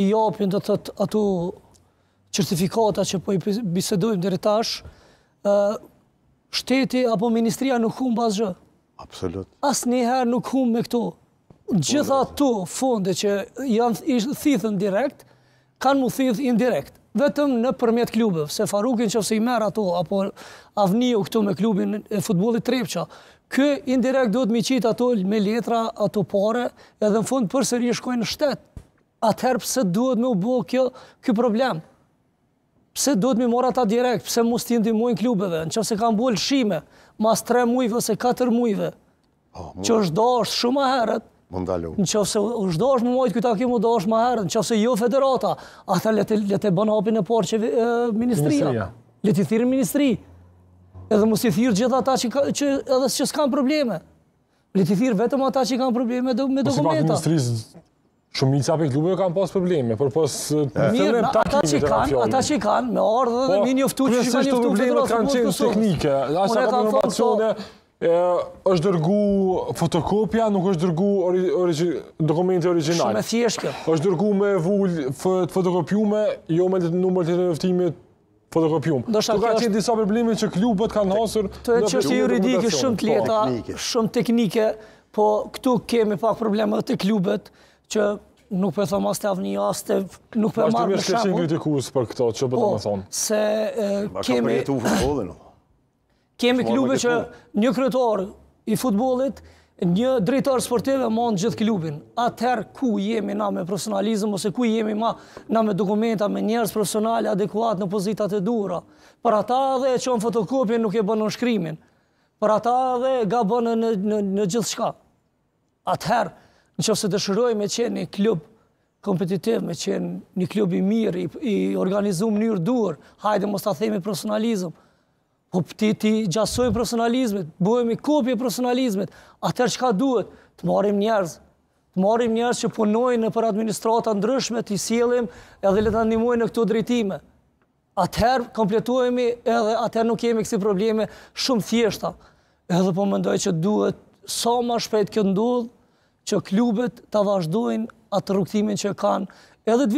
i apin të të ato certifikata që po i bisedojmë dhe tash shteti apo ministria nuk humë bazë gjë. Absolut. As njëherë nuk humë me këto. Gjitha ato fonde që janë thithën direkt, kanë mu thithë indirekt. Vetëm në përmjet klubëv, se Farukin që se i merë ato, apo avniu këtu këto me klubin e futbolit trepqa, kë indirekt do të mi qitë ato me letra ato pare, edhe në fund përse rishkojnë shtetë atëherë pëse duhet me u bëllë kjo kjo problem? Pëse duhet me mora ta direkt? Pëse mu s'ti ndimojnë klubeve? Në që se kam bëllë shime, mas 3 mujve ose 4 mujve, ah, që është do është shumë aherët, Në që se është do është më mojtë këta kimu do është më herët, në që jo federata, ata letë e bën hapin e parë që ministria, letë i thirë ministri, edhe mos i thirë gjitha ata që edhe së që s'kanë probleme, letë i thirë vetëm ata që kanë probleme me dokumenta. Mështë pak ministrisë Shumica për klubëve kanë pas probleme, për pas po, mirë, ata që i kanë, ata që i kanë, me ardhë dhe po, mi njoftu që shumë njoftu të vlerë të kanë qenë teknike, asa ka për informacione, është dërgu fotokopja, nuk është dërgu dokumente original. Shumë e thjesht kjo. është dërgu me vull fotokopjume, jo me numër të nëftimit fotokopjume. Tu ka qenë disa probleme që klubët kanë hasër... Të e që është juridikë shumë të leta, shumë teknike, po këtu kemi pak problemet të klubët, që nuk për po thomë as të avni, as të nuk për po marrë në shambull. Ashtë të mjë shkeshin kritikus për këto, që për të po, më thonë. Se kemi... Ma ka futbolin, o. Kemi klube që një kretor i futbolit, një drejtar sportiv e mund gjithë klubin. Atëherë ku jemi na me profesionalizm, ose ku jemi ma na me dokumenta, me njerës profesionale adekuat në pozitat e dura. Për ata dhe e në fotokopje nuk e bënë në shkrimin. Për ata dhe ga bënë në, në, gjithë shka. Atëherë, në që se dëshëroj me qenë një klub kompetitiv, me qenë një klub i mirë, i organizu më njërë duër, hajde mos të themi personalizëm, po pëti ti gjasojmë personalizmet, bojmë i kopje personalizmet, atër që ka duhet, të marim njerëz, të marim njerëz që punojnë në për administrata ndryshme, të i sielim edhe le të animojnë në këto drejtime. Atëherë kompletuemi edhe atëherë nuk kemi kësi probleme shumë thjeshta. Edhe po mendoj që duhet sa ma shpejt këndodhë që klubet të vazhdojnë atë rukëtimin që kanë edhe të